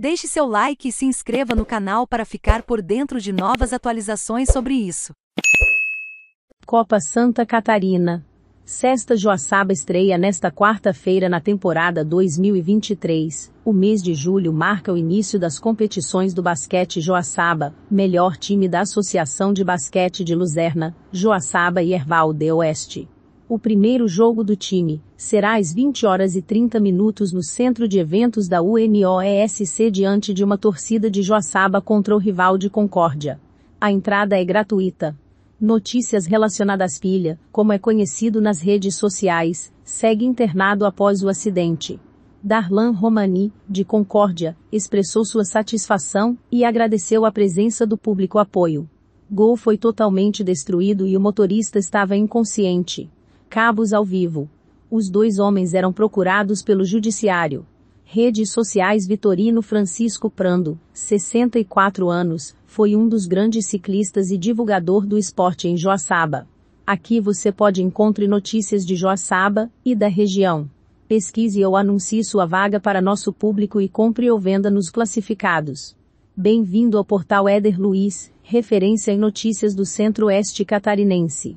Deixe seu like e se inscreva no canal para ficar por dentro de novas atualizações sobre isso. Copa Santa Catarina. Sexta Joaçaba estreia nesta quarta-feira na temporada 2023. O mês de julho marca o início das competições do basquete Joaçaba, melhor time da Associação de Basquete de Luzerna, Joaçaba e Erval de Oeste. O primeiro jogo do time será às 20 horas e 30 minutos no centro de eventos da UNOESC diante de uma torcida de Joaçaba contra o rival de Concórdia. A entrada é gratuita. Notícias relacionadas pilha, como é conhecido nas redes sociais, segue internado após o acidente. Darlan Romani, de Concórdia, expressou sua satisfação e agradeceu a presença do público apoio. Gol foi totalmente destruído e o motorista estava inconsciente. Cabos ao vivo. Os dois homens eram procurados pelo judiciário. Redes sociais Vitorino Francisco Prando, 64 anos, foi um dos grandes ciclistas e divulgador do esporte em Joaçaba. Aqui você pode encontrar notícias de Joaçaba e da região. Pesquise ou anuncie sua vaga para nosso público e compre ou venda nos classificados. Bem-vindo ao portal Éder Luiz, referência em notícias do Centro-Oeste Catarinense.